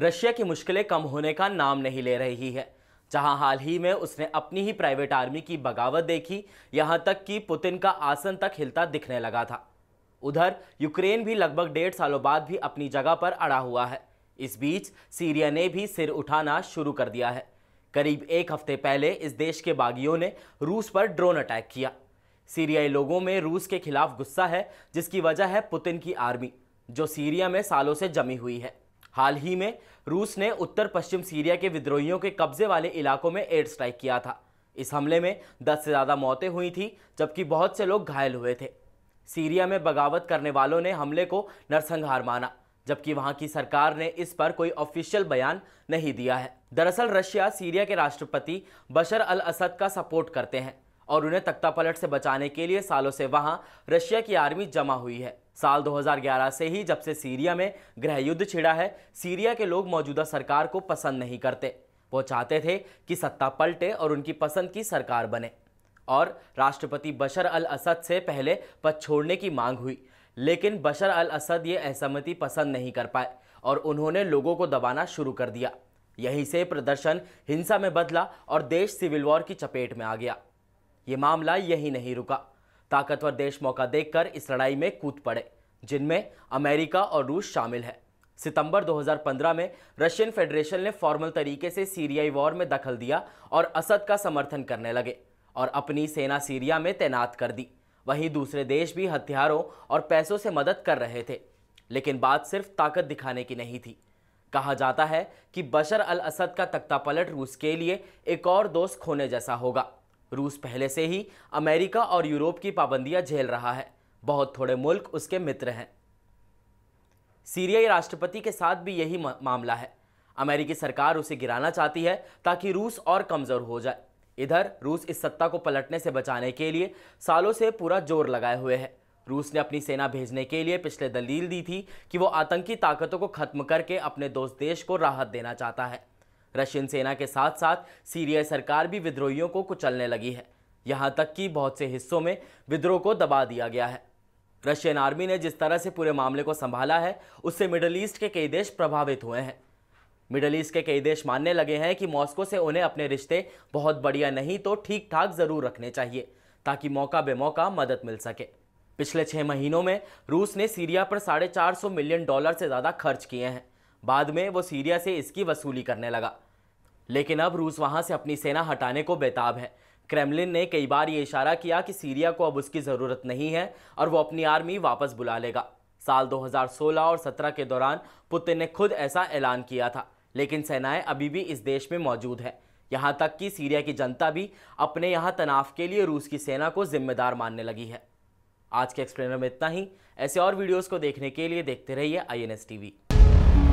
Russia की मुश्किलें कम होने का नाम नहीं ले रही है जहां हाल ही में उसने अपनी ही प्राइवेट आर्मी की बगावत देखी यहां तक कि पुतिन का आसन तक हिलता दिखने लगा था उधर यूक्रेन भी लगभग डेढ़ सालों बाद भी अपनी जगह पर अड़ा हुआ है इस बीच सीरिया ने भी सिर उठाना शुरू कर दिया है करीब एक हफ्ते पहले इस देश के बागियों ने रूस पर ड्रोन अटैक किया सीरियाई लोगों में रूस के खिलाफ गुस्सा है जिसकी वजह है पुतिन की आर्मी जो सीरिया में सालों से जमी हुई है हाल ही में रूस ने उत्तर पश्चिम सीरिया के विद्रोहियों के कब्जे वाले इलाकों में एयर स्ट्राइक किया था इस हमले में 10 से ज़्यादा मौतें हुई थी जबकि बहुत से लोग घायल हुए थे सीरिया में बगावत करने वालों ने हमले को नरसंहार माना जबकि वहां की सरकार ने इस पर कोई ऑफिशियल बयान नहीं दिया है दरअसल रशिया सीरिया के राष्ट्रपति बशर अल असद का सपोर्ट करते हैं और उन्हें तख्तापलट से बचाने के लिए सालों से वहां रशिया की आर्मी जमा हुई है साल 2011 से ही जब से सीरिया में गृह युद्ध छिड़ा है सीरिया के लोग मौजूदा सरकार को पसंद नहीं करते वो चाहते थे कि सत्ता पलटे और उनकी पसंद की सरकार बने और राष्ट्रपति बशर अल असद से पहले पद छोड़ने की मांग हुई लेकिन बशर अल असद ये असहमति पसंद नहीं कर पाए और उन्होंने लोगों को दबाना शुरू कर दिया यहीं से प्रदर्शन हिंसा में बदला और देश सिविल वॉर की चपेट में आ गया ये मामला यही नहीं रुका ताकतवर देश मौका देखकर इस लड़ाई में कूद पड़े जिनमें अमेरिका और रूस शामिल है सितंबर 2015 में रशियन फेडरेशन ने फॉर्मल तरीके से सीरियाई वॉर में दखल दिया और असद का समर्थन करने लगे और अपनी सेना सीरिया में तैनात कर दी वहीं दूसरे देश भी हथियारों और पैसों से मदद कर रहे थे लेकिन बात सिर्फ ताकत दिखाने की नहीं थी कहा जाता है कि बशर अल असद का तख्तापलट रूस के लिए एक और दोस्त खोने जैसा होगा रूस पहले से ही अमेरिका और यूरोप की पाबंदियां झेल रहा है बहुत थोड़े मुल्क उसके मित्र हैं सीरियाई राष्ट्रपति के साथ भी यही मामला है अमेरिकी सरकार उसे गिराना चाहती है ताकि रूस और कमज़ोर हो जाए इधर रूस इस सत्ता को पलटने से बचाने के लिए सालों से पूरा जोर लगाए हुए है रूस ने अपनी सेना भेजने के लिए पिछले दलील दी थी कि वो आतंकी ताकतों को खत्म करके अपने दोस्त देश को राहत देना चाहता है रशियन सेना के साथ साथ सीरियाई सरकार भी विद्रोहियों को कुचलने लगी है यहां तक कि बहुत से हिस्सों में विद्रोह को दबा दिया गया है रशियन आर्मी ने जिस तरह से पूरे मामले को संभाला है उससे मिडल ईस्ट के कई देश प्रभावित हुए हैं मिडल ईस्ट के कई देश मानने लगे हैं कि मॉस्को से उन्हें अपने रिश्ते बहुत बढ़िया नहीं तो ठीक ठाक ज़रूर रखने चाहिए ताकि मौका बेमौका मदद मिल सके पिछले छः महीनों में रूस ने सीरिया पर साढ़े चार सौ मिलियन डॉलर से ज़्यादा खर्च किए हैं बाद में वो सीरिया से इसकी वसूली करने लगा लेकिन अब रूस वहाँ से अपनी सेना हटाने को बेताब है क्रेमलिन ने कई बार ये इशारा किया कि सीरिया को अब उसकी ज़रूरत नहीं है और वो अपनी आर्मी वापस बुला लेगा साल 2016 और 17 के दौरान पुतिन ने खुद ऐसा ऐलान किया था लेकिन सेनाएं अभी भी इस देश में मौजूद हैं यहाँ तक कि सीरिया की जनता भी अपने यहाँ तनाव के लिए रूस की सेना को जिम्मेदार मानने लगी है आज के एक्सप्लेनर में इतना ही ऐसे और वीडियोज़ को देखने के लिए देखते रहिए आई एन